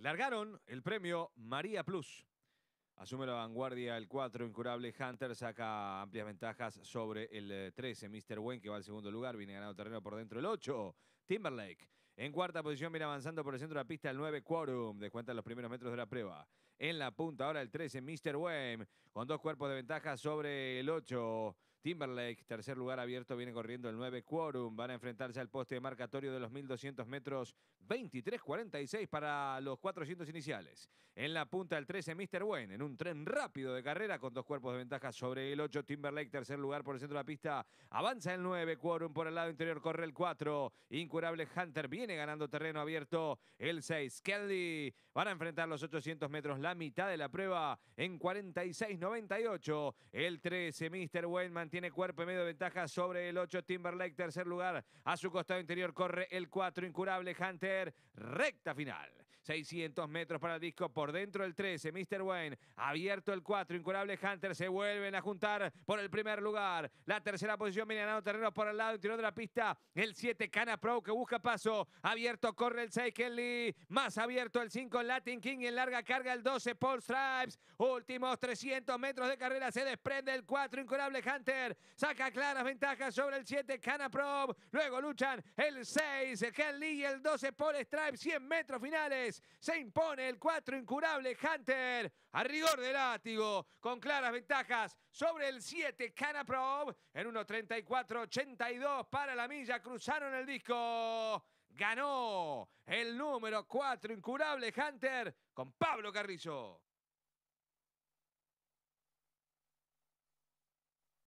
Largaron el premio María Plus. Asume la vanguardia el 4, incurable Hunter saca amplias ventajas sobre el 13, eh, Mr. Wayne que va al segundo lugar, viene ganando terreno por dentro el 8, Timberlake. En cuarta posición viene avanzando por el centro de la pista el 9, Quorum, descuenta los primeros metros de la prueba. En la punta ahora el 13, Mr. Wayne, con dos cuerpos de ventaja sobre el 8, Timberlake, tercer lugar abierto, viene corriendo el 9 quórum. Van a enfrentarse al poste marcatorio de los 1200 metros, 23.46 para los 400 iniciales. En la punta el 13 Mr. Wayne, en un tren rápido de carrera con dos cuerpos de ventaja sobre el 8 Timberlake, tercer lugar por el centro de la pista. Avanza el 9 Quórum por el lado interior, corre el 4. Incurable Hunter viene ganando terreno abierto. El 6 Kelly van a enfrentar los 800 metros, la mitad de la prueba en 46.98. El 13 Mr. Wayne mantiene tiene cuerpo y medio de ventaja sobre el 8 Timberlake. Tercer lugar, a su costado interior corre el 4 Incurable Hunter. Recta final. 600 metros para el disco. Por dentro el 13, Mr. Wayne. Abierto el 4, Incurable Hunter. Se vuelven a juntar por el primer lugar. La tercera posición viene Terreno terrenos por el lado interior de la pista. El 7, Cana Pro, que busca paso. Abierto corre el 6, Kelly. Más abierto el 5, Latin King. En larga carga el 12, Paul Stripes. Últimos 300 metros de carrera. Se desprende el 4, Incurable Hunter. Saca claras ventajas sobre el 7 Canaprov. Luego luchan el 6 Henley y el 12 Paul Stripe. 100 metros finales. Se impone el 4 incurable Hunter. A rigor de látigo. Con claras ventajas sobre el 7 Canaprov. En 1.34.82 para la milla. Cruzaron el disco ganó el número 4 incurable Hunter con Pablo Carrizo.